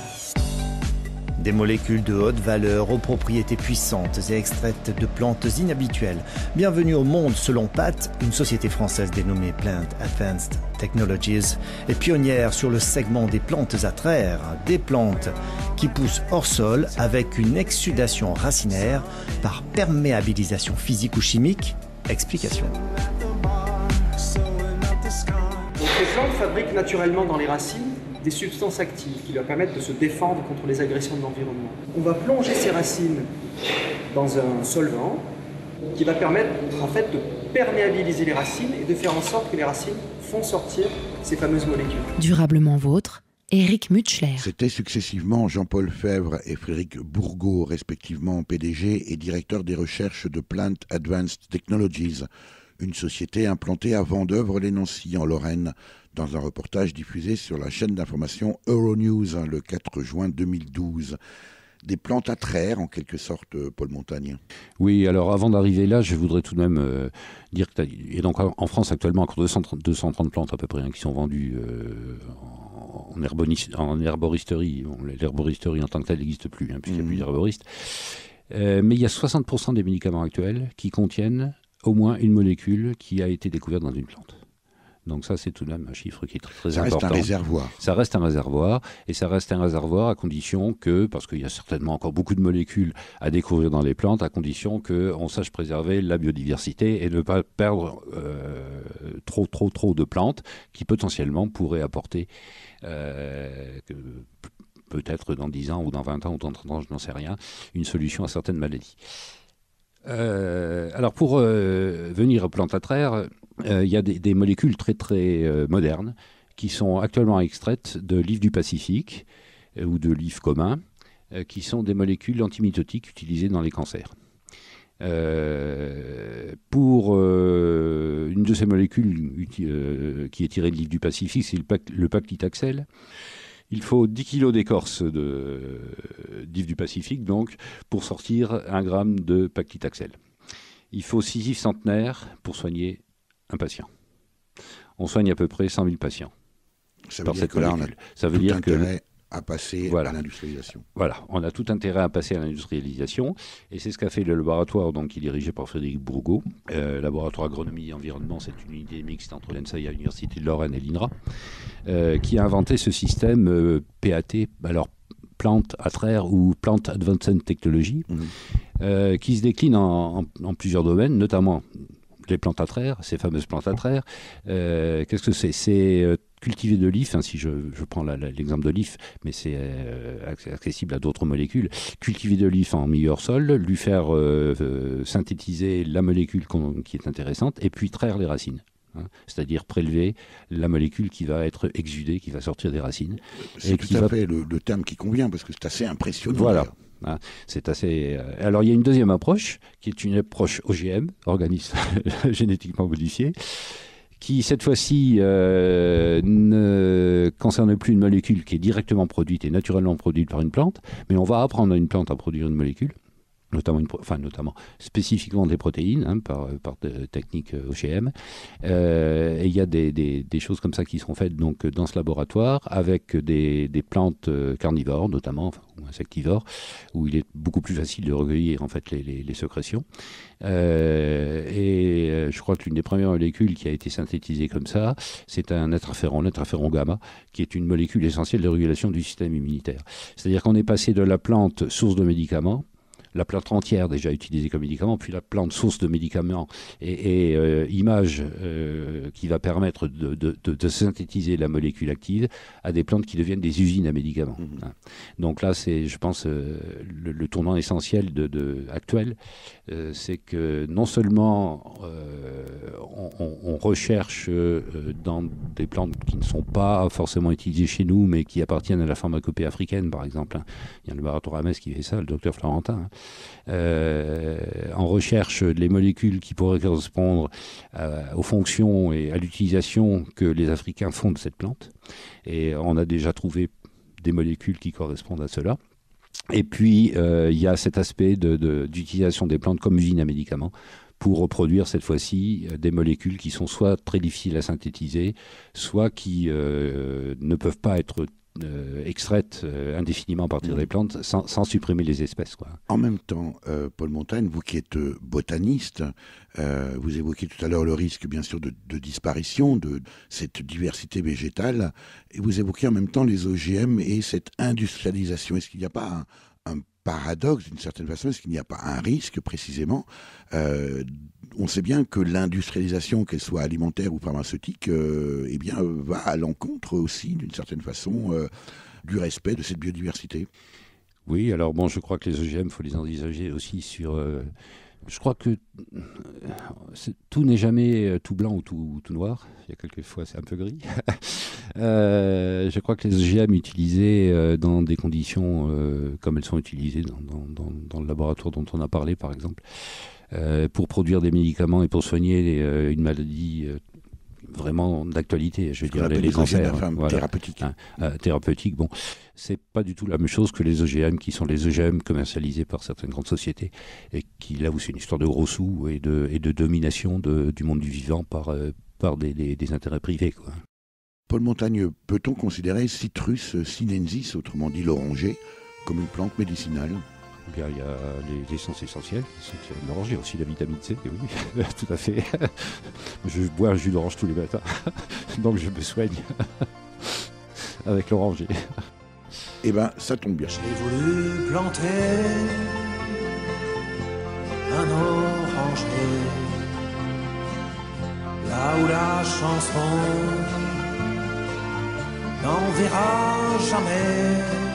Des molécules de haute valeur, aux propriétés puissantes et extraites de plantes inhabituelles. Bienvenue au monde selon Pat, une société française dénommée Plant Advanced Technologies et pionnière sur le segment des plantes à traire, des plantes qui poussent hors sol avec une exsudation racinaire par perméabilisation physique ou chimique Explication. plantes fabriquent naturellement dans les racines des substances actives qui leur permettent de se défendre contre les agressions de l'environnement. On va plonger ces racines dans un solvant qui va permettre en fait de perméabiliser les racines et de faire en sorte que les racines font sortir ces fameuses molécules. Durablement vôtre, Éric Mutschler. C'était successivement Jean-Paul Fèvre et Frédéric Bourgault, respectivement PDG et directeur des recherches de Plant Advanced Technologies, une société implantée à Vendœuvre nancy en Lorraine, dans un reportage diffusé sur la chaîne d'information Euronews hein, le 4 juin 2012 des plantes à traire, en quelque sorte, euh, Paul Montagne. Oui, alors avant d'arriver là, je voudrais tout de même euh, dire que et donc en France actuellement, encore 230, plantes à peu près hein, qui sont vendues euh, en, en, herboristerie. L'herboristerie en tant que telle n'existe plus, hein, puisqu'il n'y a plus mmh. d'herboristes. mais il y a 60% des médicaments actuels qui contiennent au moins une molécule qui a été découverte dans une plante. Donc ça, c'est tout de même un chiffre qui est très, important. Ça reste un réservoir. Ça reste un réservoir, et ça reste un réservoir à condition que, parce qu'il y a certainement encore beaucoup de molécules à découvrir dans les plantes, à condition qu'on sache préserver la biodiversité et ne pas perdre euh, trop, trop, trop de plantes qui potentiellement pourraient apporter euh, peut-être dans 10 ans ou dans 20 ans ou dans 30 ans, je n'en sais rien, une solution à certaines maladies. Euh, alors pour venir aux plantes à traire, euh, il y a des, molécules très très euh, modernes qui sont actuellement extraites de l'if du Pacifique euh, ou de l'if commun, qui sont des molécules antimitotiques utilisées dans les cancers. pour une de ces molécules qui est tirée de l'if du Pacifique, c'est le, paclitaxel. Il faut 10 kg d'écorce d'if du Pacifique donc pour sortir 1 gramme de paclitaxel. Il faut 6 IF centenaires pour soigner un patient. On soigne à peu près 100 000 patients. Ça veut dire que là, on a tout intérêt à passer à l'industrialisation. Voilà, on a tout intérêt à passer à l'industrialisation. Et c'est ce qu'a fait le laboratoire donc, qui est dirigé par Frédéric Bourgault. Euh, laboratoire agronomie et environnement, c'est une idée mixte entre l'ENSA et l'Université de Lorraine et l'INRA, euh, qui a inventé ce système euh, PAT, alors plante à ou plante advanced technology, mhm. qui se décline en plusieurs domaines, notamment les plantes à traire, ces fameuses plantes à traire. Euh, qu'est-ce que c'est C'est euh, cultiver de l'if, ainsi hein, si je, prends l'exemple de l'if, mais c'est euh, accessible à d'autres molécules, cultiver de l'if en meilleur sol, lui faire synthétiser la molécule qui est intéressante, et puis traire les racines. Hein. c'est-à-dire prélever la molécule qui va être exudée, qui va sortir des racines. C'est tout à fait le, terme qui convient, parce que c'est assez impressionnant. Voilà. Hein, c'est assez. Euh, alors il y a une deuxième approche qui est une approche OGM, organisme génétiquement modifié, qui cette fois-ci euh, ne concerne plus une molécule qui est directement produite et naturellement produite par une plante, mais on va apprendre à une plante à produire une molécule notamment, une, enfin, notamment spécifiquement des protéines hein, par, par de, technique euh, OGM. Euh, et il y a des, des, des, choses comme ça qui sont faites donc, dans ce laboratoire avec des, des plantes euh, carnivores notamment, enfin, ou insectivores, où il est beaucoup plus facile de recueillir en fait, les, les, les sécrétions. Euh, et euh, je crois que l'une des premières molécules qui a été synthétisée comme ça, c'est un interféron, l'interféron gamma, qui est une molécule essentielle de régulation du système immunitaire. C'est-à-dire qu'on est passé de la plante source de médicaments la plante entière déjà utilisée comme médicament, puis la plante source de médicaments et, euh, image euh, qui va permettre de, synthétiser la molécule active à des plantes qui deviennent des usines à médicaments. Mhm. Hein. Donc là, c'est, je pense, euh, le, tournant essentiel actuel, c'est que non seulement on, recherche dans des plantes qui ne sont pas forcément utilisées chez nous, mais qui appartiennent à la pharmacopée africaine, par exemple. Hein. Il y a le laboratoire à qui fait ça, le docteur Florentin. Hein. Euh, en recherche des molécules qui pourraient correspondre aux fonctions et à l'utilisation que les Africains font de cette plante. Et on a déjà trouvé des molécules qui correspondent à cela. Et puis, euh, il y a cet aspect d'utilisation de, des plantes comme usine à médicaments pour reproduire cette fois-ci euh, des molécules qui sont soit très difficiles à synthétiser, soit qui ne peuvent pas être extraites euh, extraite euh, indéfiniment à partir mm. des plantes sans, sans supprimer les espèces. Quoi. En même temps, euh, Paul Montagne, vous qui êtes botaniste, vous évoquez tout à l'heure le risque bien sûr de, disparition de cette diversité végétale, et vous évoquez en même temps les OGM et cette industrialisation. Est-ce qu'il n'y a pas un, un paradoxe d'une certaine façon Est-ce qu'il n'y a pas un risque précisément on sait bien que l'industrialisation, qu'elle soit alimentaire ou pharmaceutique, euh, eh bien, va à l'encontre aussi, d'une certaine façon, euh, du respect de cette biodiversité. Oui, alors bon, je crois que les OGM, il faut les envisager aussi sur... Euh, je crois que tout n'est jamais tout blanc ou tout, tout noir. Il y a quelques fois, c'est un peu gris. je crois que les OGM utilisés dans des conditions comme elles sont utilisées dans, dans, dans le laboratoire dont on a parlé, par exemple, euh, pour produire des médicaments et pour soigner euh, une maladie euh, vraiment d'actualité. Je veux dire, les, cancers. Hein, thérapeutiques hein, bon. C'est pas du tout la même chose que les OGM, qui sont les OGM commercialisés par certaines grandes sociétés, et qui, là où c'est une histoire de gros sous et de, domination du monde du vivant par, des, intérêts privés, Paul Montagne, peut-on considérer Citrus sinensis, autrement dit l'oranger, comme une plante médicinale il y a, il y a les essences essentielles qui aussi la vitamine C, eh oui, tout à fait. je bois un jus d'orange tous les matins, donc je me soigne avec l'oranger. Eh ben, ça tombe bien. J'ai voulu planter un oranger là où la chanson n'en verra jamais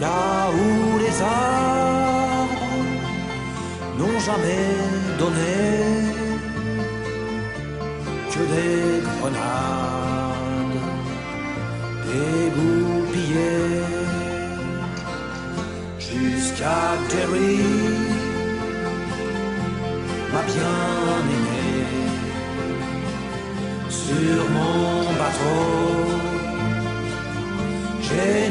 là où les arbres n'ont jamais donné que des grenades, des jusqu'à Terry ma bien-aimée, sur mon bateau. J'ai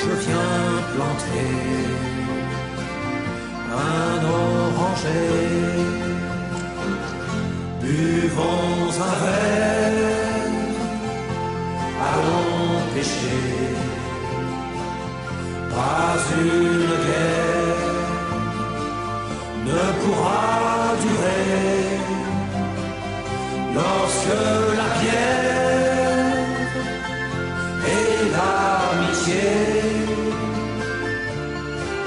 je viens planter un oranger. Buvons un verre, allons pêcher, pas une guerre ne pourra durer lorsque la pierre l'amitié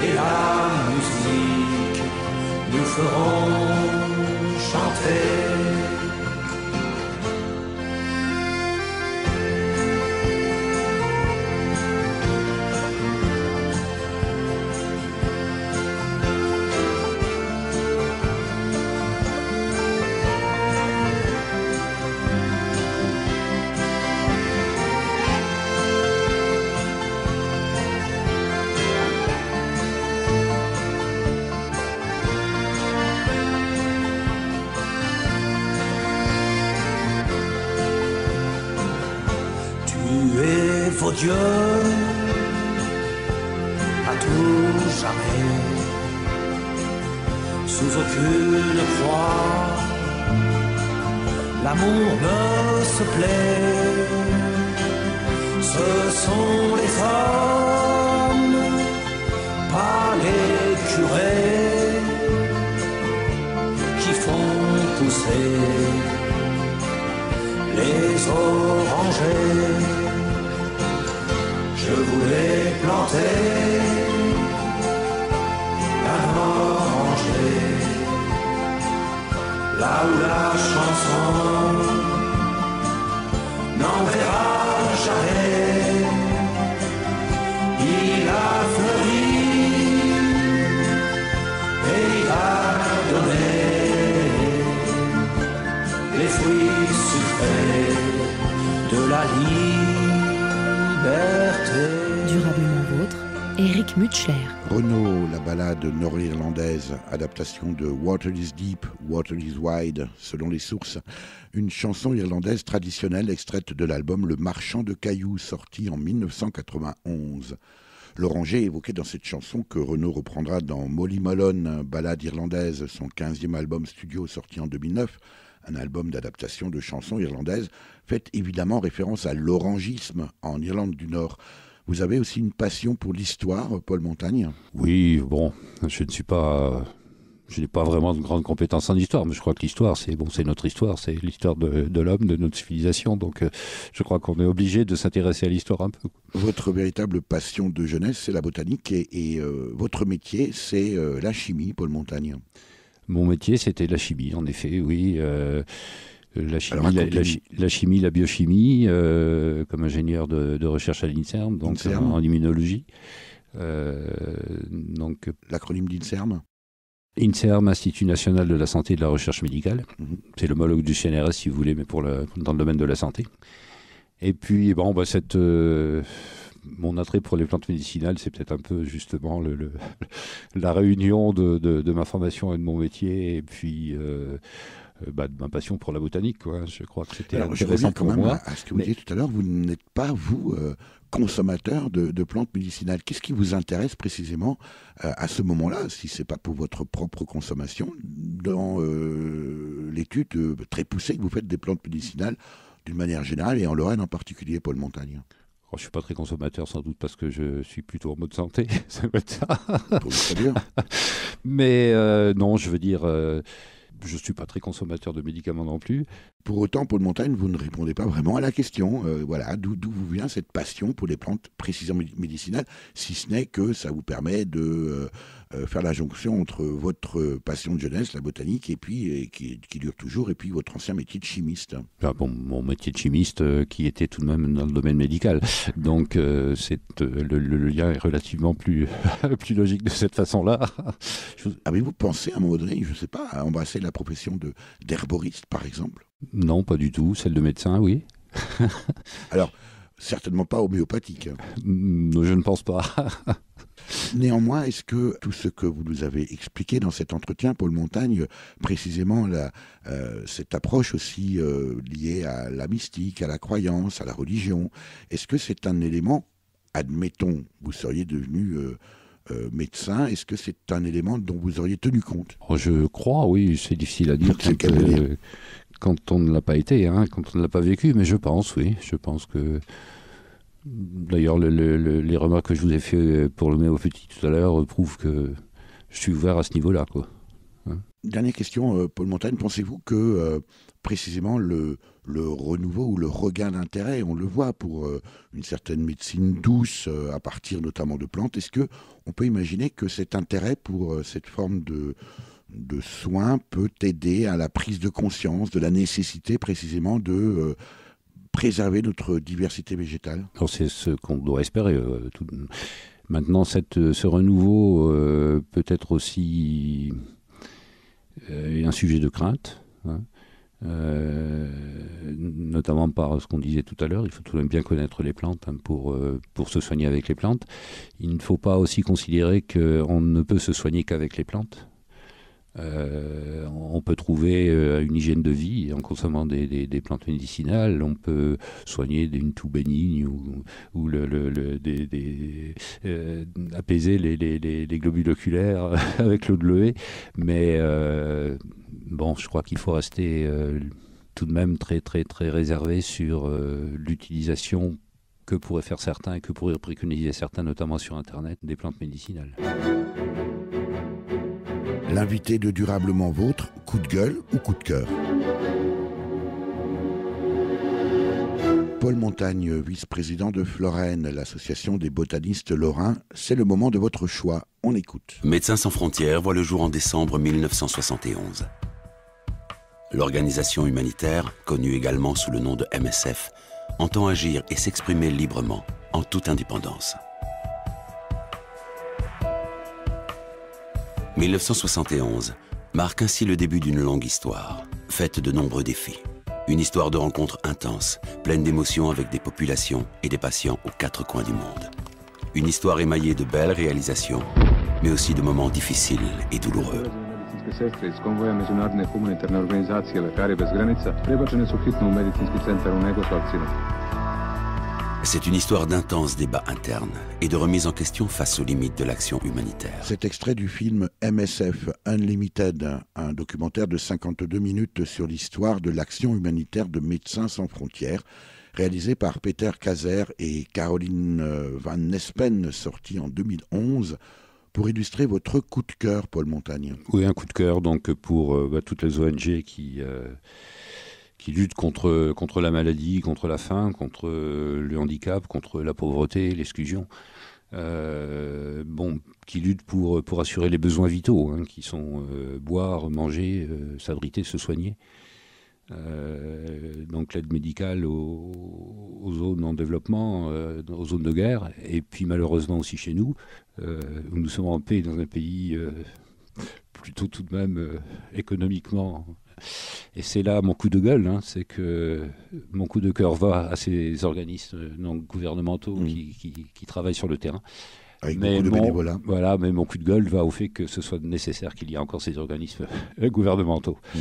et la musique nous ferons Dieu à tout jamais, sous aucune croix, l'amour ne se plaît. Ce sont les hommes, pas les curés, qui font pousser les orangers je voulais planter un oranger là où la chanson N'en verra jamais. Il a fleuri et il a donné les fruits sucrés de la vie. Durablement vôtre, Eric Mutschler. Renault, la balade nord-irlandaise, adaptation de Water is Deep, Water is Wide, selon les sources. Une chanson irlandaise traditionnelle extraite de l'album Le Marchand de Cailloux, sorti en 1991. L'oranger évoqué dans cette chanson que renault reprendra dans Molly Malone, ballade irlandaise, son 15e album studio sorti en 2009 un album d'adaptation de chansons irlandaises, fait évidemment référence à l'orangisme en Irlande du Nord. Vous avez aussi une passion pour l'histoire, Paul Montagne Oui, bon, je ne suis pas je n'ai pas vraiment de grandes compétences en histoire, mais je crois que l'histoire, c'est bon, c'est notre histoire, c'est l'histoire de, l'homme, de notre civilisation. Donc, euh, je crois qu'on est obligé de s'intéresser à l'histoire un peu. Votre véritable passion de jeunesse, c'est la botanique, et, euh, votre métier, c'est euh, la chimie, Paul Montagne. Mon métier, c'était la chimie, en effet, oui. Euh, la, chimie, la, biochimie, euh, comme ingénieur de, recherche à l'INSERM, donc en, immunologie. Euh, L'acronyme d'INSERM INSERM, Institut national de la santé et de la recherche médicale. Mhm. C'est l'homologue du CNRS, si vous voulez, mais pour dans le domaine de la santé. Et puis, bon, bah, cette mon attrait pour les plantes médicinales, c'est peut-être un peu justement le, la réunion de, ma formation et de mon métier, et puis euh, euh, bah, de ma passion pour la botanique. Quoi. Hein. Je crois que c'était intéressant pour moi. à, ce que vous dites disiez tout à l'heure, vous n'êtes pas, vous, euh, consommateur de, plantes médicinales. Qu'est-ce qui vous intéresse précisément à ce moment-là, si ce n'est pas pour votre propre consommation, dans l'étude très poussée que vous faites des plantes médicinales d'une manière générale, et en Lorraine en particulier, Paul Montagne je oh, je suis pas très consommateur sans doute parce que je suis plutôt en mode santé, ça peut être ça. Bien. Mais euh, non, je veux dire, euh, je ne suis pas très consommateur de médicaments non plus. Pour autant, Paul Montagne, vous ne répondez pas vraiment à la question. Euh, d'où vous vient cette passion pour les plantes précisément médicinales, si ce n'est que ça vous permet de euh, faire la jonction entre votre passion de jeunesse, la botanique, et puis qui, dure toujours, et puis votre ancien métier de chimiste. Ah bon, mon métier de chimiste euh, qui était tout de même dans le domaine médical. Donc euh, le, lien est relativement plus, logique de cette façon-là. Avez-vous pensé à un moment donné, je ne sais pas, à embrasser la profession d'herboriste, par exemple Non, pas du tout. Celle de médecin, oui. Alors, certainement pas homéopathique. Je ne pense pas. Néanmoins, est-ce que tout ce que vous nous avez expliqué dans cet entretien, Paul Montagne, précisément euh, cette approche aussi euh, liée à la mystique, à la croyance, à la religion, est-ce que c'est un élément, admettons, vous seriez devenu... Euh, médecin, est-ce que c'est un élément dont vous auriez tenu compte oh, Je crois, oui, c'est difficile à dire quand, on ne l'a pas été, hein, quand on ne l'a pas vécu, mais je pense, oui, je pense que D'ailleurs, les remarques que je vous ai faites euh, pour le Méophty tout à l'heure euh, prouvent que je suis ouvert à ce niveau-là. Hein Dernière question, euh, Paul Montagne. Pensez-vous que précisément le, renouveau ou le regain d'intérêt, on le voit pour une certaine médecine douce à partir notamment de plantes, est-ce que on peut imaginer que cet intérêt pour cette forme de, de soins peut aider à la prise de conscience de la nécessité précisément de préserver notre diversité végétale. C'est ce qu'on doit espérer. Euh, maintenant, cette, euh, ce renouveau euh, peut être aussi un sujet de crainte. Hein, notamment par ce qu'on disait tout à l'heure, il faut tout de même bien connaître les plantes hein, pour, pour se soigner avec les plantes. Il ne faut pas aussi considérer qu'on ne peut se soigner qu'avec les plantes on peut trouver euh, une hygiène de vie en consommant des, plantes médicinales, on peut soigner d'une toux bénigne ou, apaiser les, globules oculaires avec l'eau de levée. Mais euh, bon, je crois qu'il faut rester euh, tout de même très très très réservé sur l'utilisation que pourraient faire certains et que pourraient préconiser certains, notamment sur Internet, des plantes médicinales l'invité de Durablement Vôtre, coup de gueule ou coup de cœur. Paul Montagne, vice-président de Florène, l'association des botanistes lorrains, c'est le moment de votre choix. On écoute. Médecins sans frontières voit le jour en décembre 1971. L'organisation humanitaire, connue également sous le nom de MSF, entend agir et s'exprimer librement, en toute indépendance. 1971 marque ainsi le début d'une longue histoire, faite de nombreux défis. Une histoire de rencontres intenses, pleine d'émotions avec des populations et des patients aux quatre coins du monde. Une histoire émaillée de belles réalisations, mais aussi de moments difficiles et douloureux. C'est une histoire d'intenses débats internes et de remise en question face aux limites de l'action humanitaire. Cet extrait du film MSF Unlimited, un documentaire de 52 minutes sur l'histoire de l'action humanitaire de Médecins sans frontières, réalisé par Peter Kazer et Caroline euh, Van Nespen, sorti en 2011 pour illustrer votre coup de cœur, Paul Montagne. Oui, un coup de cœur donc pour euh, bah, toutes les ONG qui... Euh, qui luttent contre, contre la maladie, contre la faim, contre euh, le handicap, contre la pauvreté, l'exclusion. Euh, bon, qui luttent pour, pour assurer les besoins vitaux, hein, qui sont euh, boire, manger, s'abriter, se soigner. donc l'aide médicale aux, zones en développement, aux zones de guerre, et puis malheureusement aussi chez nous, où nous sommes en paix dans un pays plutôt tout de même économiquement et c'est là mon coup de gueule, hein, c'est que mon coup de cœur va à ces organismes non gouvernementaux mmh. qui travaillent sur le terrain avec mais bénévolat. Voilà, mais mon coup de gueule va au fait que ce soit nécessaire qu'il y ait encore ces organismes gouvernementaux. Mm.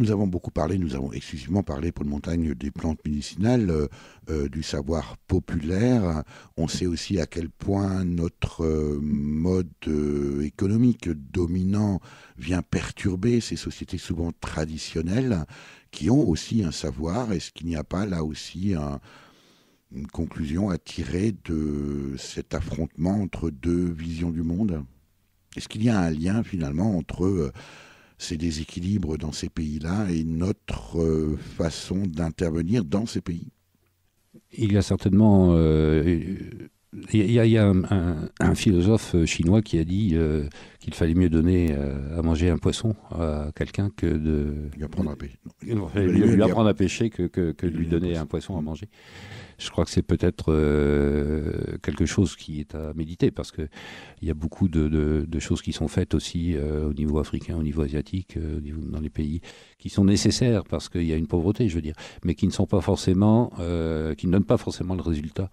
Nous avons beaucoup parlé, nous avons exclusivement parlé pour le montagne des plantes médicinales, euh, euh, du savoir populaire. On sait aussi à quel point notre euh, mode économique dominant vient perturber ces sociétés souvent traditionnelles qui ont aussi un savoir. Est-ce qu'il n'y a pas là aussi un une conclusion à tirer de cet affrontement entre deux visions du monde Est-ce qu'il y a un lien finalement entre euh, ces déséquilibres dans ces pays-là et notre euh, façon d'intervenir dans ces pays Il y a certainement... Euh, il y a, un, philosophe chinois qui a dit qu'il fallait mieux donner à manger un poisson à quelqu'un que de... à pêcher il mieux lui apprendre à pêcher que, que, lui donner un poisson à manger. Je crois que c'est peut-être euh, quelque chose qui est à méditer parce que il y a beaucoup de, de, de choses qui sont faites aussi euh, au niveau africain, au niveau asiatique, euh, dans les pays qui sont nécessaires parce qu'il y a une pauvreté, je veux dire, mais qui ne sont pas forcément, qui ne donnent pas forcément le résultat.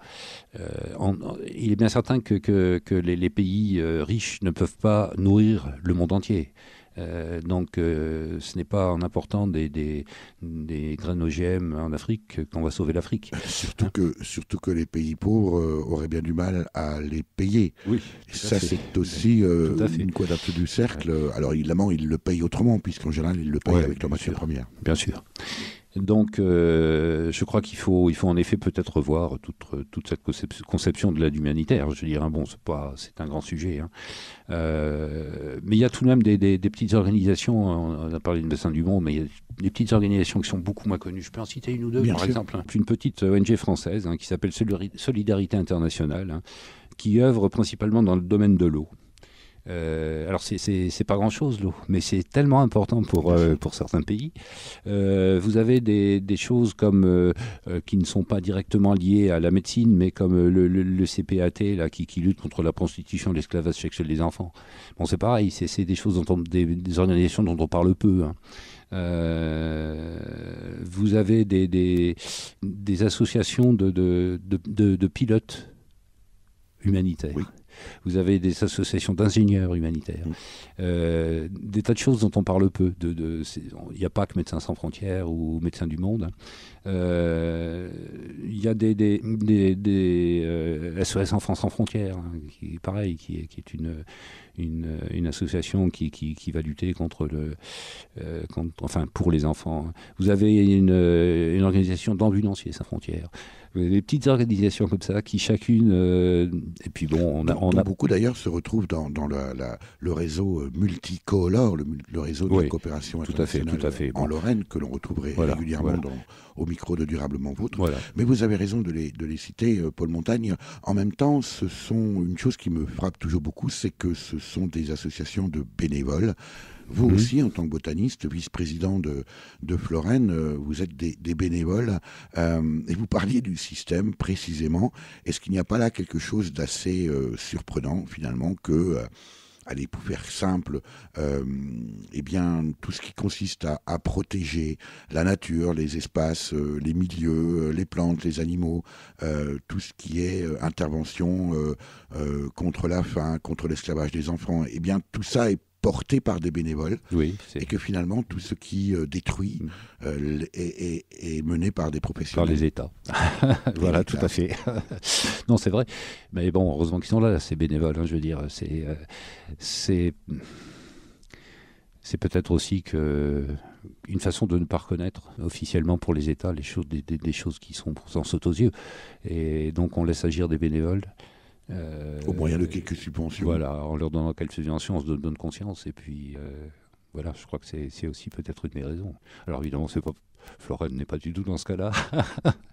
il est bien certain que, que les, les, pays riches ne peuvent pas nourrir le monde entier. Euh, donc euh, ce n'est pas en important des, des, graines OGM en Afrique qu'on va sauver l'Afrique. Surtout, que, surtout que les pays pauvres euh, auraient bien du mal à les payer. ça, c'est aussi une quadrature du cercle. Alors évidemment, ils le payent autrement, puisqu'en général, ils le payent avec leur matière première. Bien sûr. Donc, euh, je crois qu'il faut, il faut en effet peut-être revoir toute, toute cette conception de l'aide humanitaire. Je veux dire, hein, bon, c'est un grand sujet. Hein. Euh, mais il y a tout de même des, petites organisations. On a parlé de bassin du Monde, mais il y a des petites organisations qui sont beaucoup moins connues. Je peux en citer une ou deux, par exemple. Hein. Une petite ONG française qui s'appelle Solidarité Internationale, qui œuvre principalement dans le domaine de l'eau. Euh, alors, c'est pas grand-chose, l'eau, mais c'est tellement important pour, euh, pour certains pays. Euh, vous avez des, choses comme qui ne sont pas directement liées à la médecine, mais comme le, CPAT, là, qui, lutte contre la prostitution, l'esclavage sexuel des enfants. Bon, c'est pareil, c'est des choses des, organisations dont on parle peu. Hein. vous avez des, associations de, de, de pilotes humanitaires vous avez des associations d'ingénieurs humanitaires, mm. euh, des tas de choses dont on parle peu. Il n'y a pas que Médecins sans frontières ou Médecins du Monde. Euh, il y a des, SOS euh, Enfants sans frontières, hein, qui, pareil, qui, qui est une, association qui, va lutter contre enfin pour les enfants. Vous avez une, une organisation d'ambulanciers sans frontières des petites organisations comme ça qui chacune. Euh, et puis bon, on a. Beaucoup d'ailleurs se retrouvent dans, le réseau euh, multicolore, le, réseau de coopération tout en Lorraine, que l'on retrouverait régulièrement au micro de Durablement Vôtre. Mais vous avez raison de les, de les citer, euh, Paul Montagne. En même temps, ce sont une chose qui me frappe toujours beaucoup, c'est que ce sont des associations de bénévoles. Vous mhm. aussi, en tant que botaniste, vice-président de, de Florène, euh, vous êtes des, bénévoles euh, et vous parliez du système précisément. Est-ce qu'il n'y a pas là quelque chose d'assez euh, surprenant finalement que... allez, pour faire simple, euh, eh bien, tout ce qui consiste à, à protéger la nature, les espaces, les milieux, les plantes, les animaux, tout ce qui est intervention contre la faim, contre l'esclavage des enfants, et eh bien, tout ça est porté par des bénévoles, et que finalement tout ce qui euh, détruit mm. euh, est, mené par des professionnels. Par les États. voilà, tout à fait. non, c'est vrai. Mais bon, heureusement qu'ils sont là, ces bénévoles. Hein, je veux dire, euh, c'est c'est peut-être aussi que une façon de ne pas reconnaître officiellement pour les États les choses des, choses qui sont sans saut aux yeux, et donc on laisse agir des bénévoles. Euh, Au moyen de quelques subventions. Voilà, en leur donnant quelques subventions, on se donne conscience. Et puis, euh, voilà, je crois que c'est aussi peut-être une des raisons. Alors évidemment, c'est Florène n'est pas du tout dans ce cas-là.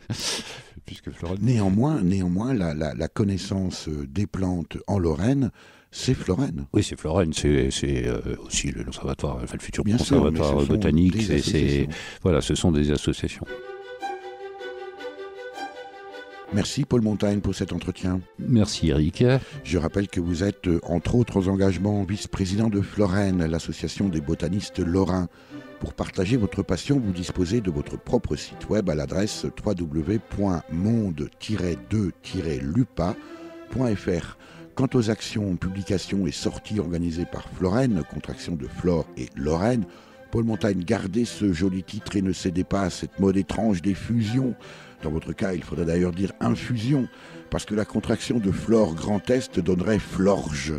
Puisque Néanmoins, néanmoins la, connaissance des plantes en Lorraine, c'est Florène. Oui, c'est Florène, c'est euh, aussi le conservatoire, le futur Bien conservatoire sûr, botanique. voilà, ce sont des associations. Merci Paul Montagne pour cet entretien. Merci Eric. Je rappelle que vous êtes, euh, entre autres engagements, vice-président de Florène, l'association des botanistes lorrains. Pour partager votre passion, vous disposez de votre propre site web à l'adresse www.monde-2-lupa.fr. Quant aux actions, publications et sorties organisées par Florène, contraction de Flore et Lorraine, Paul Montagne gardez ce joli titre et ne cédez pas à cette mode étrange des fusions. Dans votre cas, il faudrait d'ailleurs dire infusion, parce que la contraction de flore Grand Est donnerait florge.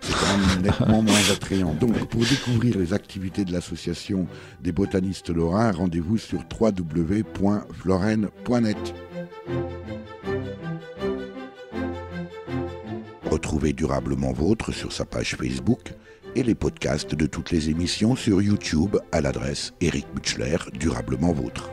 C'est quand même nettement moins attrayant. Donc, pour découvrir les activités de l'association des botanistes lorrains, rendez-vous sur www.floren.net Retrouvez Durablement Vôtre sur sa page Facebook et les podcasts de toutes les émissions sur YouTube à l'adresse Eric Butchler, Durablement Vôtre.